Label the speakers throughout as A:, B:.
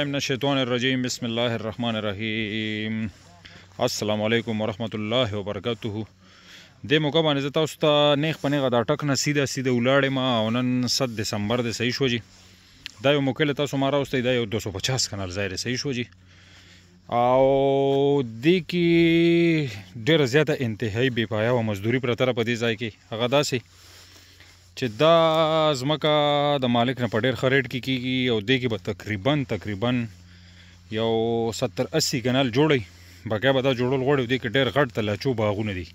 A: من الشیطان الرجیم بسم الله الرحمن الرحیم السلام علیکم ورحمت الله وبرکاته د موقع باندې زه تاسو ته نیخ پنیغه دا ټک نه سیده سیده ولاړې ما او نن 7 دسمبر د صحیح شو جی دا یو موقع له تاسو ما راوستي دا یو 250 کانال ځای صحیح شو جی او د کی ډیره زیاته انتهایی بې پایا او مزدوري پر طرف دې ځای کې هغه داسې چې دا زمکه د مالک نه په ډیر خریټ کې کیږي او دې کې به تقریبا تقریبا یو 70 80 کنال جوړي بګیا به دا جوړول غوړي دې کې ډیر غټ تلچو باغونه دي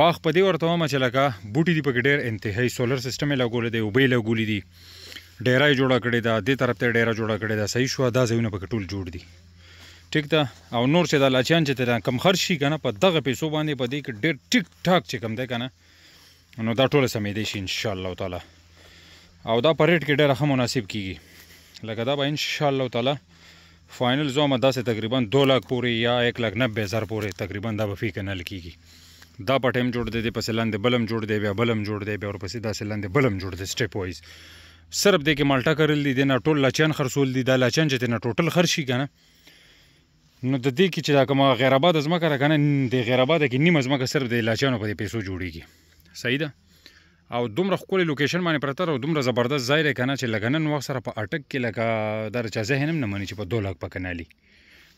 A: باغ په دې ورته ما چې لکه بوټي دی په ډیر انتهایی سولر سیستم لګول دی او به لګول دي ډیرای جوړه کړی دا دې طرف ته ډیرا جوړه کړی دا صحیح شو دا ځایونه په ټول جوړ دي ټیک ده او نور چې دا لاچان چې ته کم خرشي کنه په دغه پیسو باندې په دې کې ډیر ټیک ټاک چې کم ده کنه نو دا ټول سمې دي شي ان شاء الله تعالی او دا پریټ کې ډېر هم مناسب کیږي لکه دا به ان شاء الله تعالی فاینل زو مدا سه تقریبا 2 لک پورې یا 1 لک 90 هزار پورې تقریبا دا به فی کنل کیږي دا په ټیم جوړ دی د پسلاند بلم جوړ دی بیا بلم جوړ دی بیا ور پسې دا سلاند بلم جوړ دی سټپ وایز صرف د کې مالټا کرل دي نه ټول لچن خرصول دي دا لچن چې نه ټوټل خرشي کنه نو د دې کې چې دا کومه غیر آباد ازمکه را کنه د غیر آباد کې نیمه ازمکه صرف د لچانو په پیسو جوړیږي صحیح ده او دومره خپل لوکیشن باندې پرته او دومره زبردست ځای لري کنه چې لګنن وخت سره په اٹک کې لګا در چا ذهن نه مني چې په 2 لک پکنالي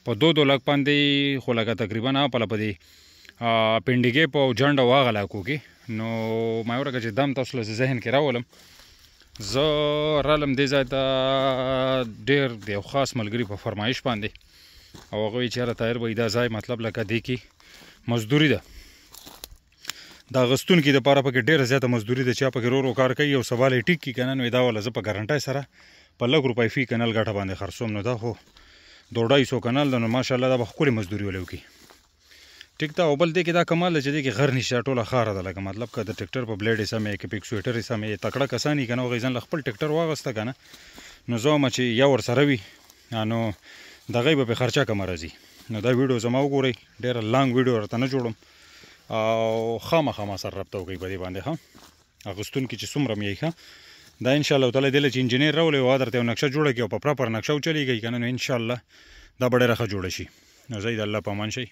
A: په 2 2 لک باندې خو لګا تقریبا په لپدې پندګې په جند واغلا کوکي نو ما ورګه چې دم تاسو له ذهن کې راولم زه رالم دې ځای ته ډېر د خاص ملګری په فرمایش باندې او هغه چې را تایر وې دا ځای مطلب لکه دی کې مزدوري ده دا غستون کې د پاره پکې ډیره زیاته مزدوري ده چې پکې رورو کار کوي او سوال یې ټیک کی کنه نو دا ول زه په ګارانټي سره په لګ روپۍ فی کنل غټه باندې خرڅوم نو دا خو دوړای سو کنل نو ماشاالله دا خپل مزدوري ولو کی ټیک دا اول دی کې دا کمال چې دی کې غر نشه ټوله خار ده لکه مطلب کده ټریکټر په بلیډ سمې کې پیک سویټر سمې تکړه کسانی کنه غیزن خپل ټریکټر واغسته کنه نو زه ما چې یو ور سره وي نو دغه به خرچه کوم راځي نو دا ویډیو زما وګورئ ډیر لانګ ویډیو ورته نه جوړم او خامخا ما سره رابطه وکړئ په دې باندې ها اغستون کې چې څومره مې ښه دا ان شاء الله تعالی دله چې انجنیر راولې و درته نقشه جوړه کړي او په پراپر نقشه چلیږي کنه نو ان شاء الله دا به ډېره ښه جوړه شي نو زه د الله په امان شئ